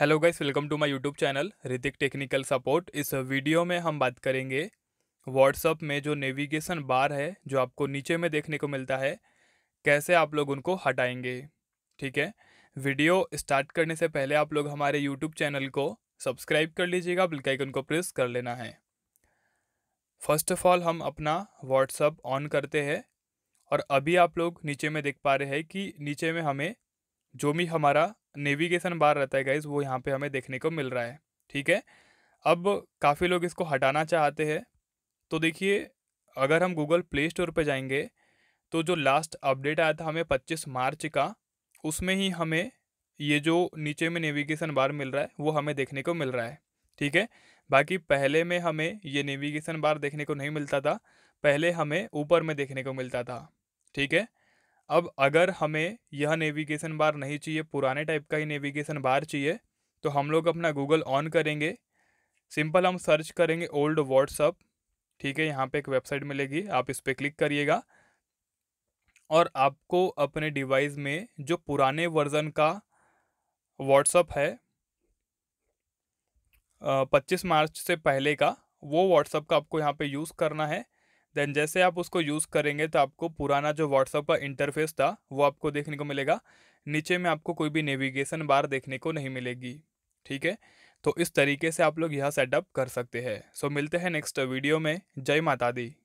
hello guys welcome to my YouTube channel Hrithik technical support इस video में हम बात करेंगे व्हाट्सअप में जो नेविगेशन बार है जो आपको नीचे में देखने को मिलता है कैसे आप लोग उनको हटाएंगे ठीक है वीडियो स्टार्ट करने से पहले आप लोग हमारे यूट्यूब चैनल को सब्सक्राइब कर लीजिएगा बिल्काइकन को प्रेस कर लेना है फर्स्ट ऑफ ऑल हम अपना व्हाट्सअप ऑन करते हैं और अभी आप लोग नीचे में देख पा रहे हैं कि नीचे में हमें जो भी हमारा नेविगेशन बार रहता है गाइज वो यहाँ पे हमें देखने को मिल रहा है ठीक है अब काफ़ी लोग इसको हटाना चाहते हैं तो देखिए अगर हम गूगल प्ले स्टोर पर जाएंगे तो जो लास्ट अपडेट आया था हमें 25 मार्च का उसमें ही हमें ये जो नीचे में नेविगेशन बार मिल रहा है वो हमें देखने को मिल रहा है ठीक है बाकी पहले में हमें ये नेविगेशन बार देखने को नहीं मिलता था पहले हमें ऊपर में देखने को मिलता था ठीक है अब अगर हमें यह नेविगेशन बार नहीं चाहिए पुराने टाइप का ही नेविगेशन बार चाहिए तो हम लोग अपना गूगल ऑन करेंगे सिंपल हम सर्च करेंगे ओल्ड व्हाट्सअप ठीक है यहाँ पे एक वेबसाइट मिलेगी आप इस पर क्लिक करिएगा और आपको अपने डिवाइस में जो पुराने वर्जन का व्हाट्सअप है पच्चीस मार्च से पहले का वो व्हाट्सअप का आपको यहाँ पे यूज़ करना है देन जैसे आप उसको यूज़ करेंगे तो आपको पुराना जो व्हाट्सअप का इंटरफेस था वो आपको देखने को मिलेगा नीचे में आपको कोई भी नेविगेशन बार देखने को नहीं मिलेगी ठीक है तो इस तरीके से आप लोग यह सेटअप कर सकते हैं सो मिलते हैं नेक्स्ट वीडियो में जय माता दी